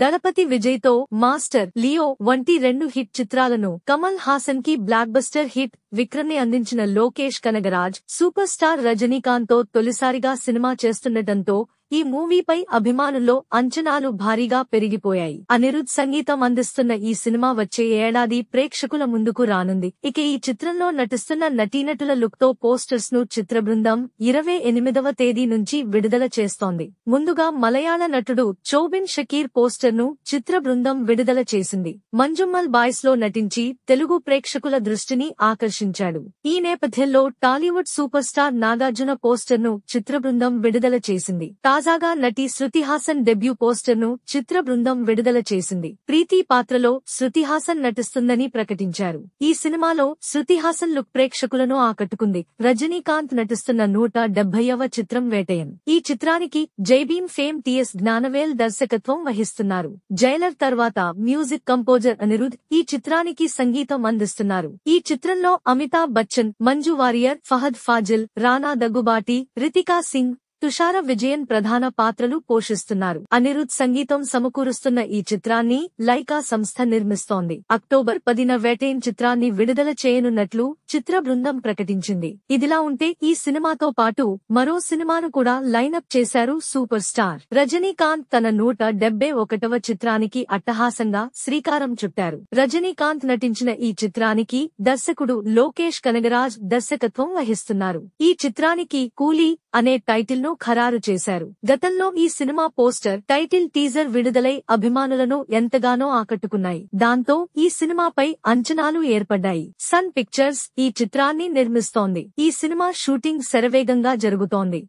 దళపతి విజయ్ తో master Leo వంటి రెండు హిట్ చిత్రాలను కమల్ హాసన్ కి బ్లాక్ బస్టర్ హిట్ విక్రమ్ ని అందించిన లోకేష్ కనగరాజ్ సూపర్ స్టార్ రజనీకాంత్ తో తొలిసారిగా సినిమా చేస్తుండటంతో ఈ మూవీపై అభిమానుల్లో అంచనాలు భారీగా పెరిగిపోయాయి అనిరుద్ సంగీతం అందిస్తున్న ఈ సినిమా వచ్చే ఏడాది ప్రేక్షకుల ముందుకు రానుంది ఇక ఈ చిత్రంలో నటిస్తున్న నటీనటుల లుక్తో పోస్టర్స్ ను చిత్ర బృందం ఇరవై ఎనిమిదవ తేదీ నుంచి విడుదల చేస్తోంది ముందుగా మలయాళ నటుడు చోబిన్ షకీర్ పోస్టర్ ను చిత్ర బృందం విడుదల చేసింది మంజుమ్మల్ బాయ్స్ లో నటించి తెలుగు ప్రేక్షకుల దృష్టిని ఆకర్షించాడు ఈ నేపథ్యంలో Tollywood super star Nagarjuna poster ను చిత్ర బృందం విడుదల చేసింది తాజా తాజాగా నటి శృతిహాసన్ డెబ్యూ పోస్టర్ను చిత్ర బృందం విడుదల చేసింది ప్రీతి పాత్రలో శృతిహాసన్ నటిస్తుందని ప్రకటించారు ఈ సినిమాలో శృతిహాసన్ లుక్ ప్రేక్షకులను ఆకట్టుకుంది రజనీకాంత్ నటిస్తున్న నూట డెబ్బైవ చిత్రం వేటయన్ ఈ చిత్రానికి జైబీమ్ ఫేమ్ టిఎస్ జ్ఞానవేల్ దర్శకత్వం వహిస్తున్నారు జైలర్ తర్వాత మ్యూజిక్ కంపోజర్ అనిరుద్ ఈ చిత్రానికి సంగీతం అందిస్తున్నారు ఈ చిత్రంలో అమితాబ్ బచ్చన్ మంజు వారియర్ ఫహద్ ఫాజిల్ రానా దగ్గుబాటి రితికా సింగ్ తుషార విజయన్ ప్రధాన పాత్రలు పోషిస్తున్నారు అనిరుద్ సంగీతం సమకూరుస్తున్న ఈ చిత్రాన్ని లైకా సంస్థ నిర్మిస్తోంది అక్టోబర్ పదిన వేటేన్ చిత్రాన్ని విడుదల చేయనున్నట్లు చిత్ర బృందం ప్రకటించింది ఇదిలా ఉంటే ఈ సినిమాతో పాటు మరో సినిమాను కూడా లైనప్ చేశారు సూపర్ స్టార్ రజనీకాంత్ తన నూట డెబ్బై ఒకటవ చిత్రానికి అట్టహాసంగా శ్రీకారం చుట్టారు రజనీకాంత్ నటించిన ఈ చిత్రానికి దర్శకుడు లోకేష్ కనగరాజ్ దర్శకత్వం వహిస్తున్నారు ఈ చిత్రానికి కూలీ అనే టైటిల్ను ఖరారు చేశారు గతంలో ఈ సినిమా పోస్టర్ టైటిల్ టీజర్ విడుదలై అభిమానులను ఎంతగానో ఆకట్టుకున్నాయి దాంతో ఈ సినిమాపై అంచనాలు ఏర్పడ్డాయి సన్ పిక్చర్స్ ఈ చిత్రాన్ని నిర్మిస్తోంది ఈ సినిమా షూటింగ్ శరవేగంగా జరుగుతోంది